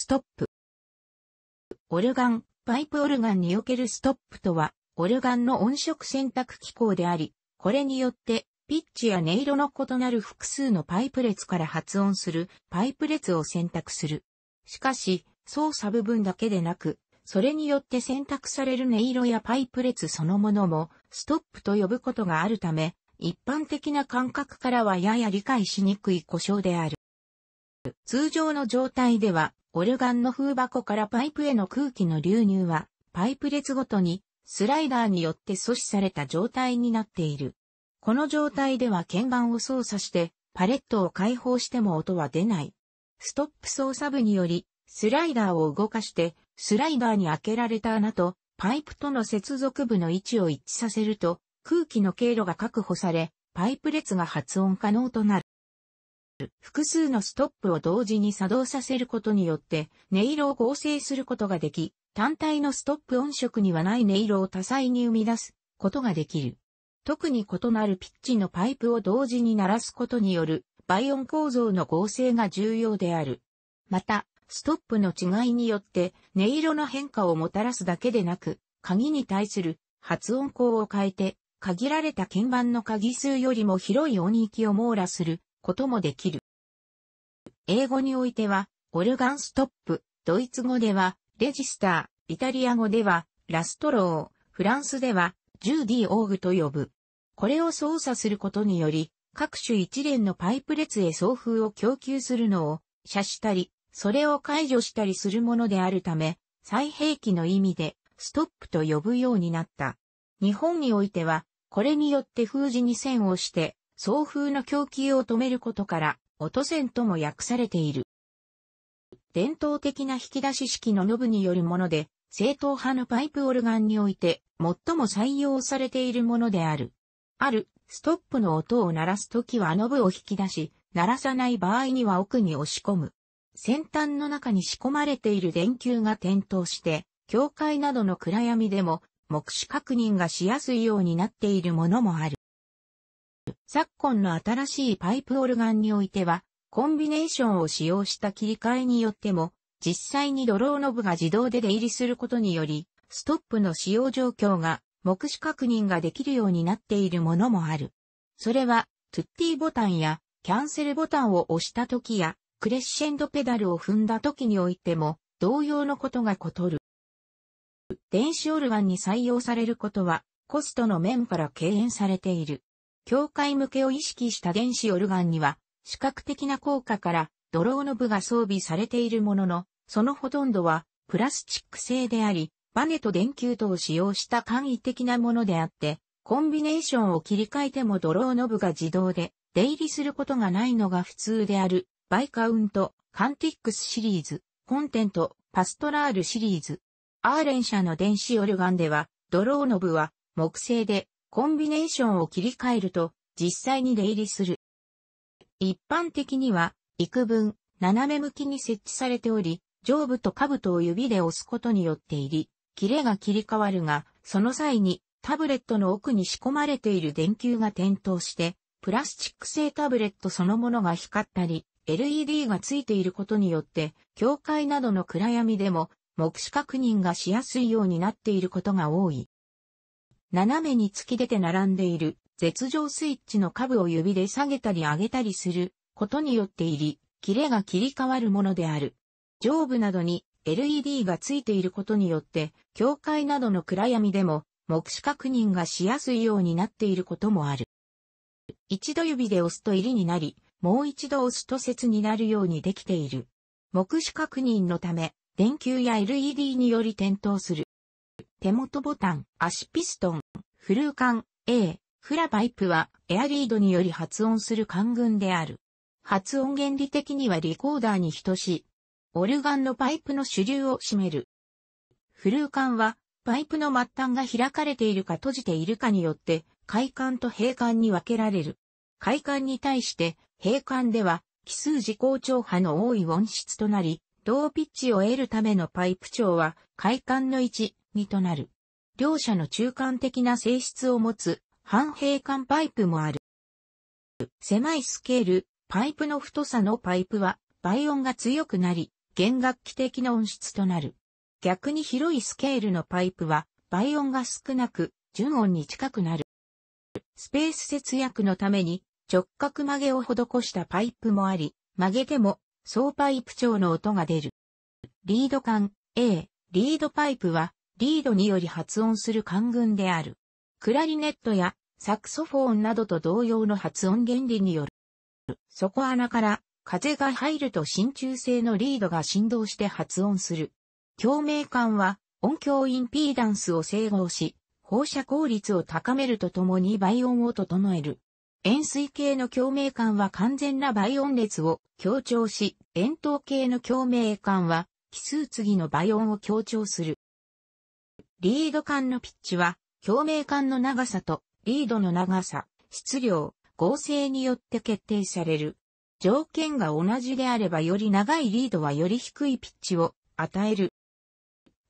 ストップ。オルガン、パイプオルガンにおけるストップとは、オルガンの音色選択機構であり、これによって、ピッチや音色の異なる複数のパイプ列から発音するパイプ列を選択する。しかし、操作部分だけでなく、それによって選択される音色やパイプ列そのものも、ストップと呼ぶことがあるため、一般的な感覚からはやや理解しにくい故障である。通常の状態では、オルガンの風箱からパイプへの空気の流入は、パイプ列ごとに、スライダーによって阻止された状態になっている。この状態では鍵盤を操作して、パレットを解放しても音は出ない。ストップ操作部により、スライダーを動かして、スライダーに開けられた穴と、パイプとの接続部の位置を一致させると、空気の経路が確保され、パイプ列が発音可能となる。複数のストップを同時に作動させることによって音色を合成することができ、単体のストップ音色にはない音色を多彩に生み出すことができる。特に異なるピッチのパイプを同時に鳴らすことによる倍音構造の合成が重要である。また、ストップの違いによって音色の変化をもたらすだけでなく、鍵に対する発音項を変えて、限られた鍵盤の鍵数よりも広い音域を網羅することもできる。英語においては、オルガンストップ、ドイツ語では、レジスター、イタリア語では、ラストロー、フランスでは、ジューディ・オーグと呼ぶ。これを操作することにより、各種一連のパイプ列へ送風を供給するのを、射したり、それを解除したりするものであるため、再兵器の意味で、ストップと呼ぶようになった。日本においては、これによって封じに線をして、送風の供給を止めることから、音線とも訳されている。伝統的な引き出し式のノブによるもので、正統派のパイプオルガンにおいて、最も採用されているものである。ある、ストップの音を鳴らすときはノブを引き出し、鳴らさない場合には奥に押し込む。先端の中に仕込まれている電球が点灯して、境界などの暗闇でも目視確認がしやすいようになっているものもある。昨今の新しいパイプオルガンにおいては、コンビネーションを使用した切り替えによっても、実際にドローノブが自動で出入りすることにより、ストップの使用状況が目視確認ができるようになっているものもある。それは、トゥッティボタンやキャンセルボタンを押した時や、クレッシェンドペダルを踏んだ時においても、同様のことがとる。電子オルガンに採用されることは、コストの面から敬遠されている。境界向けを意識した電子オルガンには、視覚的な効果から、ドローの部が装備されているものの、そのほとんどは、プラスチック製であり、バネと電球等を使用した簡易的なものであって、コンビネーションを切り替えてもドローノブが自動で出入りすることがないのが普通である、バイカウント、カンティックスシリーズ、コンテント、パストラールシリーズ。アーレン社の電子オルガンでは、ドローノブは木製でコンビネーションを切り替えると、実際に出入りする。一般的には、幾分、斜め向きに設置されており、上部と下部とを指で押すことによって入り、切れが切り替わるが、その際にタブレットの奥に仕込まれている電球が点灯して、プラスチック製タブレットそのものが光ったり、LED がついていることによって、境界などの暗闇でも目視確認がしやすいようになっていることが多い。斜めに突き出て並んでいる絶上スイッチの下部を指で下げたり上げたりすることによって入り、切れが切り替わるものである。上部などに LED がついていることによって、境界などの暗闇でも目視確認がしやすいようになっていることもある。一度指で押すと入りになり、もう一度押すと節になるようにできている。目視確認のため、電球や LED により点灯する。手元ボタン、足ピストン、フルー管、A、フラパイプはエアリードにより発音する管群である。発音原理的にはリコーダーに等しい。オルガンのパイプの主流を占める。フルー管は、パイプの末端が開かれているか閉じているかによって、開管と閉管に分けられる。開管に対して、閉管では、奇数時高調波の多い音質となり、同ピッチを得るためのパイプ調は、開管の1、にとなる。両者の中間的な性質を持つ半平管パイプもある。狭いスケール、パイプの太さのパイプは倍音が強くなり、弦楽器的な音質となる。逆に広いスケールのパイプは倍音が少なく、純音に近くなる。スペース節約のために直角曲げを施したパイプもあり、曲げても総パイプ調の音が出る。リード管 A、リードパイプはリードにより発音する官軍である。クラリネットやサクソフォーンなどと同様の発音原理による。底穴から風が入ると真鍮製のリードが振動して発音する。共鳴管は音響インピーダンスを整合し、放射効率を高めるとともに倍音を整える。円錐形の共鳴管は完全な倍音列を強調し、円筒形の共鳴管は奇数次の倍音を強調する。リード管のピッチは、共鳴管の長さとリードの長さ、質量、合成によって決定される。条件が同じであればより長いリードはより低いピッチを与える。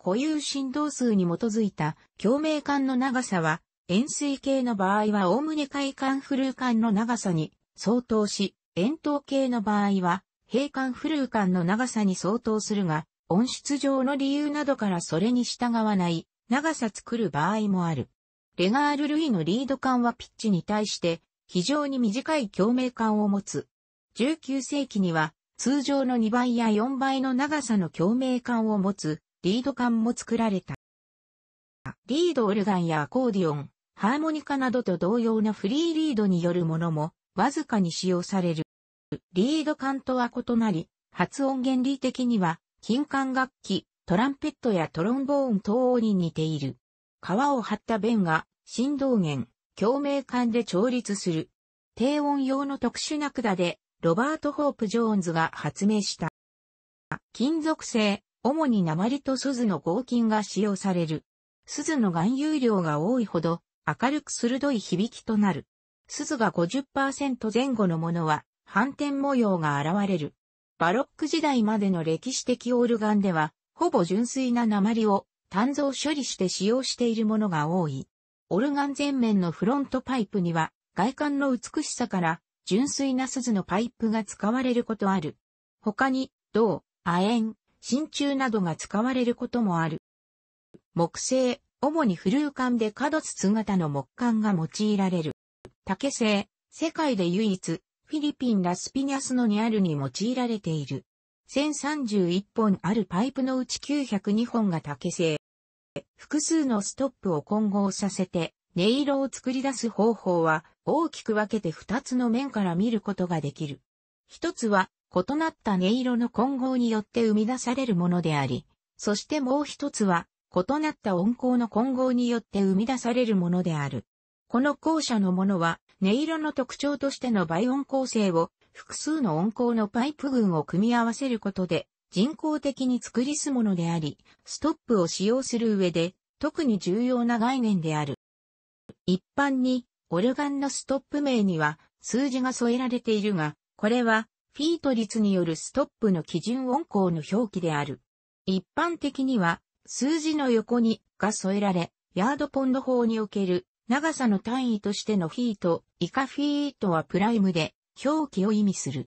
固有振動数に基づいた共鳴管の長さは、円錐形の場合は概ね快管フルー管の長さに相当し、円筒形の場合は平管フルー管の長さに相当するが、音質上の理由などからそれに従わない長さ作る場合もある。レガール・類のリード管はピッチに対して非常に短い共鳴管を持つ。19世紀には通常の2倍や4倍の長さの共鳴管を持つリード管も作られた。リードオルガンやアコーディオン、ハーモニカなどと同様なフリーリードによるものもわずかに使用される。リード管とは異なり、発音原理的には金管楽器、トランペットやトロンボーン等に似ている。皮を張った弁が振動源、共鳴管で調律する。低音用の特殊な管で、ロバート・ホープ・ジョーンズが発明した。金属製、主に鉛と鈴の合金が使用される。鈴の含有量が多いほど、明るく鋭い響きとなる。鈴が50%前後のものは、反転模様が現れる。バロック時代までの歴史的オルガンでは、ほぼ純粋な鉛を炭造処理して使用しているものが多い。オルガン全面のフロントパイプには外観の美しさから純粋な鈴のパイプが使われることある。他に銅、亜鉛、真鍮などが使われることもある。木製、主にフルー管で角筒型の木管が用いられる。竹製、世界で唯一、フィリピンラスピニャスのにあるに用いられている。1031本あるパイプのうち902本が竹製。複数のストップを混合させて、音色を作り出す方法は、大きく分けて2つの面から見ることができる。一つは、異なった音色の混合によって生み出されるものであり、そしてもう一つは、異なった音高の混合によって生み出されるものである。この後者のものは、音色の特徴としての倍音構成を複数の温厚のパイプ群を組み合わせることで、人工的に作りすものであり、ストップを使用する上で、特に重要な概念である。一般に、オルガンのストップ名には数字が添えられているが、これは、フィート率によるストップの基準音項の表記である。一般的には、数字の横にが添えられ、ヤードポンド法における長さの単位としてのフィート、以下フィートはプライムで、表記を意味する。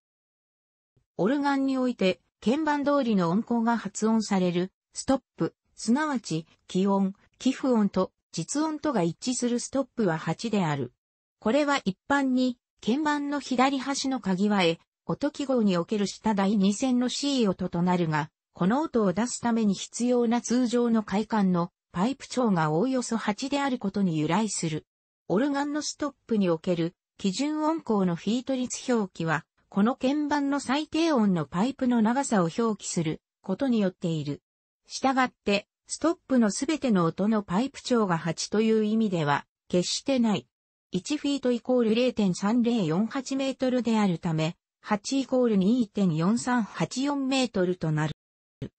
オルガンにおいて、鍵盤通りの音高が発音される、ストップ、すなわち、気音、寄付音と、実音とが一致するストップは8である。これは一般に、鍵盤の左端の鍵はえ、音記号における下第2線の C 音となるが、この音を出すために必要な通常の快感のパイプ長がおおよそ8であることに由来する。オルガンのストップにおける基準音高のフィート率表記は、この鍵盤の最低音のパイプの長さを表記することによっている。したがって、ストップのすべての音のパイプ長が8という意味では、決してない。1フィートイコール0.3048メートルであるため、8イコール2.4384メートルとなる。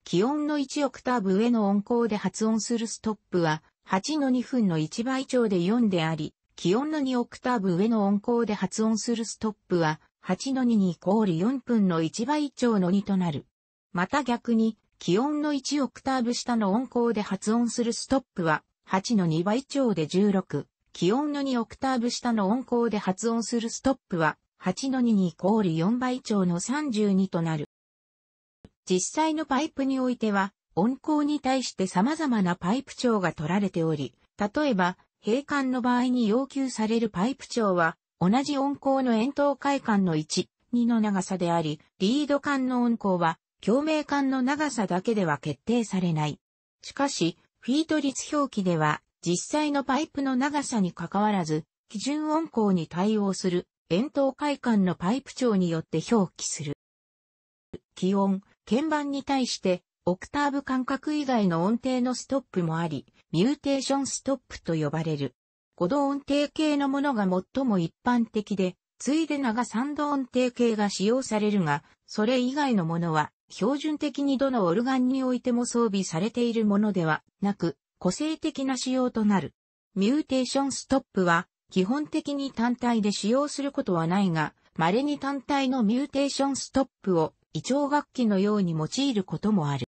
気温の1オクターブ上の音高で発音するストップは、8の2分の1倍長で4であり、気温の2オクターブ上の音高で発音するストップは、8の2にイコール4分の1倍長の2となる。また逆に、気温の1オクターブ下の音高で発音するストップは、8の2倍長で16。気温の2オクターブ下の音高で発音するストップは、8の2にイコール4倍長の32となる。実際のパイプにおいては、音高に対して様々なパイプ長が取られており、例えば、閉管の場合に要求されるパイプ長は、同じ音高の円筒回管の1、2の長さであり、リード管の音高は、共鳴管の長さだけでは決定されない。しかし、フィート率表記では、実際のパイプの長さに関わらず、基準音高に対応する、円筒回管のパイプ長によって表記する。気温、鍵盤に対して、オクターブ間隔以外の音程のストップもあり、ミューテーションストップと呼ばれる。五度音程系のものが最も一般的で、ついで長が三度音程系が使用されるが、それ以外のものは、標準的にどのオルガンにおいても装備されているものではなく、個性的な仕様となる。ミューテーションストップは、基本的に単体で使用することはないが、稀に単体のミューテーションストップを、異調楽器のように用いることもある。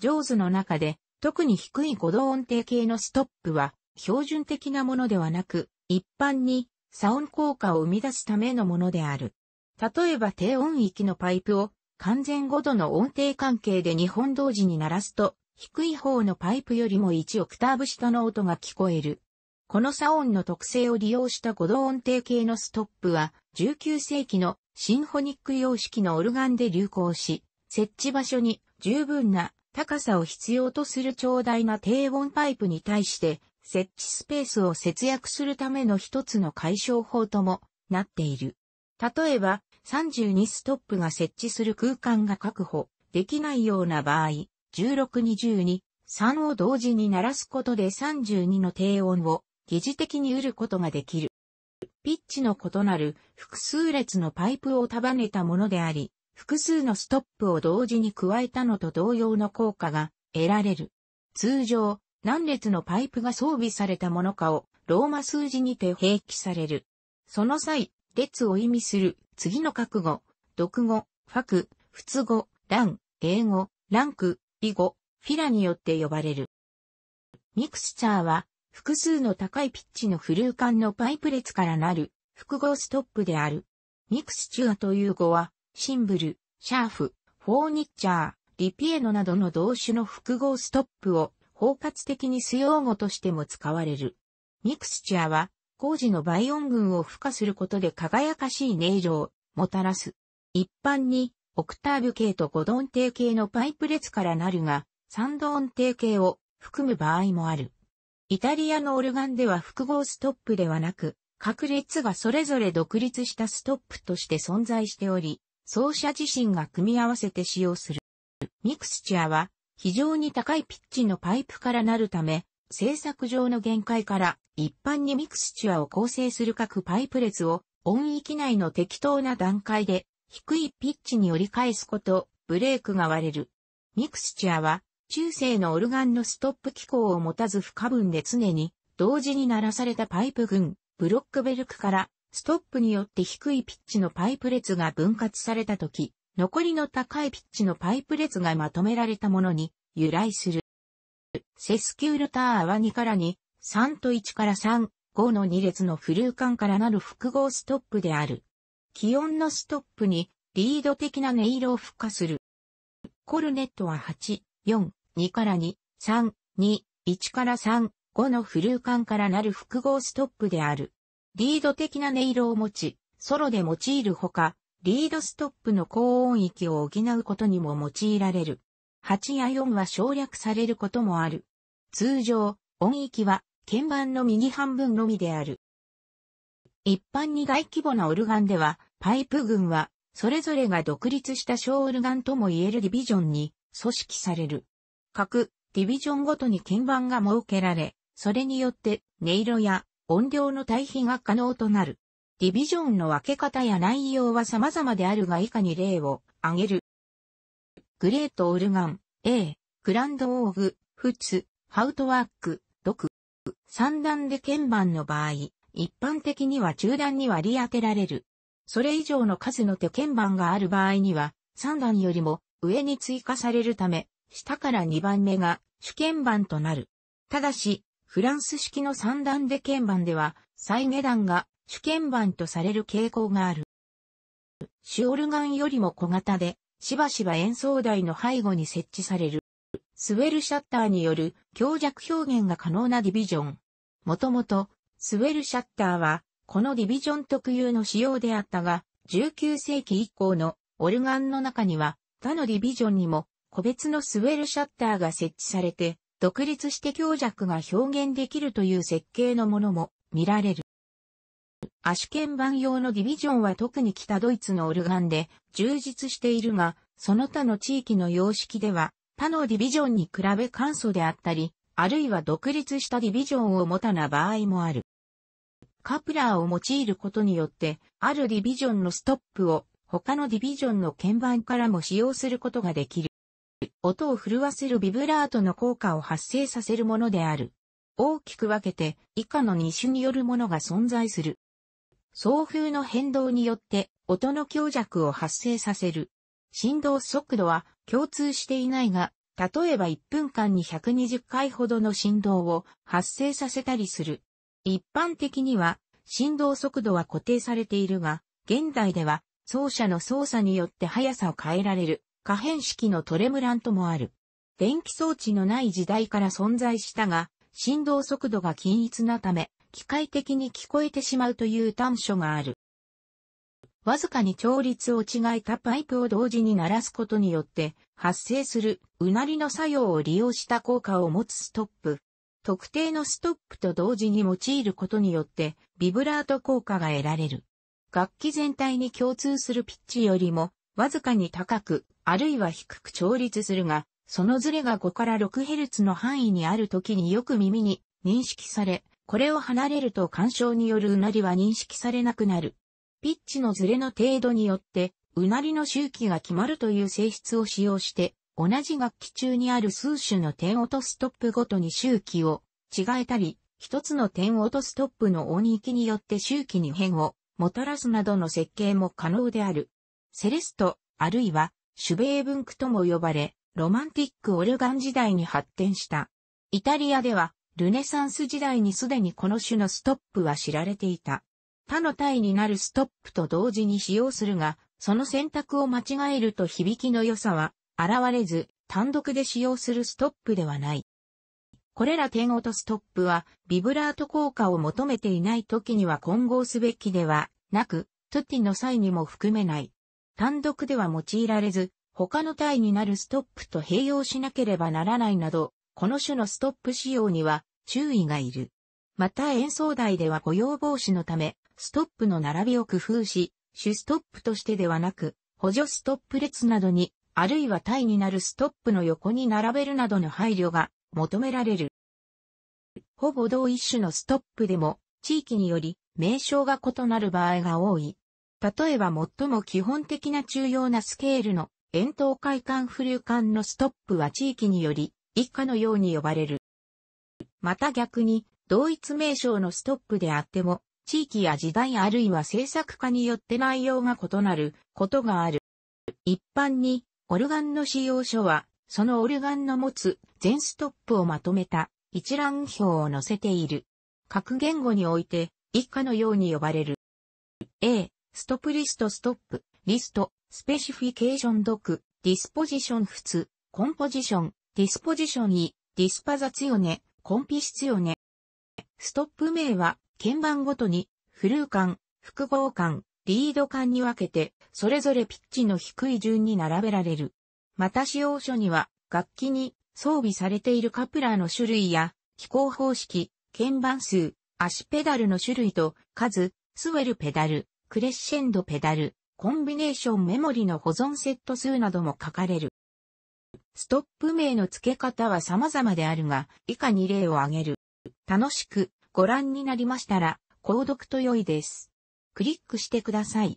ジョーズの中で、特に低い5度音程系のストップは標準的なものではなく、一般にサ音効果を生み出すためのものである。例えば低音域のパイプを完全5度の音程関係で2本同時に鳴らすと、低い方のパイプよりも1オクターブ下の音が聞こえる。このサ音の特性を利用した5度音程系のストップは、19世紀のシンフォニック様式のオルガンで流行し、設置場所に十分な高さを必要とする長大な低温パイプに対して設置スペースを節約するための一つの解消法ともなっている。例えば32ストップが設置する空間が確保できないような場合、1622、3を同時に鳴らすことで32の低音を疑似的に得ることができる。ピッチの異なる複数列のパイプを束ねたものであり、複数のストップを同時に加えたのと同様の効果が得られる。通常、何列のパイプが装備されたものかをローマ数字にて併記される。その際、列を意味する次の覚悟、読語、ファク、仏語、ラン、英語、ランク、囲語、フィラによって呼ばれる。ミクスチャーは複数の高いピッチのフルー管のパイプ列からなる複合ストップである。ミクスチュアという語はシンブル、シャーフ、フォーニッチャー、リピエノなどの動詞の複合ストップを包括的に使用語としても使われる。ミクスチャーは、工事の倍音群を付加することで輝かしい音色をもたらす。一般に、オクターブ系と5ドン定系のパイプ列からなるが、ンドン定系を含む場合もある。イタリアのオルガンでは複合ストップではなく、各列がそれぞれ独立したストップとして存在しており、奏者自身が組み合わせて使用する。ミクスチャーは非常に高いピッチのパイプからなるため、製作上の限界から一般にミクスチュアを構成する各パイプ列を音域内の適当な段階で低いピッチに折り返すこと、ブレークが割れる。ミクスチュアは中世のオルガンのストップ機構を持たず不可分で常に同時に鳴らされたパイプ群、ブロックベルクからストップによって低いピッチのパイプ列が分割された時、残りの高いピッチのパイプ列がまとめられたものに由来する。セスキュールターは2から2、3と1から3、5の2列のフルー間からなる複合ストップである。気温のストップにリード的な音色を付加する。コルネットは8、4、2から2、3、2、1から3、5のフルー間からなる複合ストップである。リード的な音色を持ち、ソロで用いるほか、リードストップの高音域を補うことにも用いられる。8や4は省略されることもある。通常、音域は鍵盤の右半分のみである。一般に大規模なオルガンでは、パイプ群は、それぞれが独立した小オルガンとも言えるディビジョンに組織される。各ディビジョンごとに鍵盤が設けられ、それによって音色や音量の対比が可能となる。ディビジョンの分け方や内容は様々であるが以下に例を挙げる。グレートオルガン、A、グランドオーグ、フツ、ハウトワーク、ドク。三段で鍵盤の場合、一般的には中段に割り当てられる。それ以上の数の手鍵盤がある場合には、三段よりも上に追加されるため、下から2番目が主鍵盤となる。ただし、フランス式の三段で鍵盤では、再下段が主鍵盤とされる傾向がある。シオルガンよりも小型で、しばしば演奏台の背後に設置される。スウェルシャッターによる強弱表現が可能なディビジョン。もともと、スウェルシャッターは、このディビジョン特有の仕様であったが、19世紀以降のオルガンの中には、他のディビジョンにも個別のスウェルシャッターが設置されて、独立して強弱が表現できるという設計のものも見られる。足鍵盤用のディビジョンは特に北ドイツのオルガンで充実しているが、その他の地域の様式では他のディビジョンに比べ簡素であったり、あるいは独立したディビジョンを持たな場合もある。カプラーを用いることによって、あるディビジョンのストップを他のディビジョンの鍵盤からも使用することができる。音を震わせるビブラートの効果を発生させるものである。大きく分けて以下の2種によるものが存在する。送風の変動によって音の強弱を発生させる。振動速度は共通していないが、例えば1分間に120回ほどの振動を発生させたりする。一般的には振動速度は固定されているが、現代では奏者の操作によって速さを変えられる。可変式のトレムラントもある。電気装置のない時代から存在したが、振動速度が均一なため、機械的に聞こえてしまうという短所がある。わずかに調律を違えたパイプを同時に鳴らすことによって発生するうなりの作用を利用した効果を持つストップ。特定のストップと同時に用いることによってビブラート効果が得られる。楽器全体に共通するピッチよりもわずかに高く、あるいは低く調律するが、そのズレが5から6ヘルツの範囲にある時によく耳に認識され、これを離れると干渉によるうなりは認識されなくなる。ピッチのズレの程度によって、うなりの周期が決まるという性質を使用して、同じ楽器中にある数種の点音ストップごとに周期を違えたり、一つの点音ストップの音域によって周期に変をもたらすなどの設計も可能である。セレスト、あるいは、シュベー文句とも呼ばれ、ロマンティックオルガン時代に発展した。イタリアでは、ルネサンス時代にすでにこの種のストップは知られていた。他の体になるストップと同時に使用するが、その選択を間違えると響きの良さは現れず、単独で使用するストップではない。これら点音ストップは、ビブラート効果を求めていない時には混合すべきではなく、トゥティの際にも含めない。単独では用いられず、他の体になるストップと併用しなければならないなど、この種のストップ仕様には注意がいる。また演奏台では雇用防止のため、ストップの並びを工夫し、主ストップとしてではなく、補助ストップ列などに、あるいは体になるストップの横に並べるなどの配慮が求められる。ほぼ同一種のストップでも、地域により名称が異なる場合が多い。例えば最も基本的な重要なスケールの円筒会館。浮流管のストップは地域により以下のように呼ばれる。また逆に同一名称のストップであっても地域や時代あるいは制作家によって内容が異なることがある。一般にオルガンの使用書はそのオルガンの持つ全ストップをまとめた一覧表を載せている。各言語において以下のように呼ばれる。A、ストップリストストップ、リスト、スペシフィケーションドク、ディスポジション普通、コンポジション、ディスポジション E、ディスパザツヨネ、コンピシツヨネ。ストップ名は、鍵盤ごとに、フルー感、複合感、リード感に分けて、それぞれピッチの低い順に並べられる。また使用書には、楽器に装備されているカプラーの種類や、機構方式、鍵盤数、足ペダルの種類と数、スウェルペダル、クレッシェンドペダル、コンビネーションメモリの保存セット数なども書かれる。ストップ名の付け方は様々であるが、以下に例を挙げる。楽しくご覧になりましたら、購読と良いです。クリックしてください。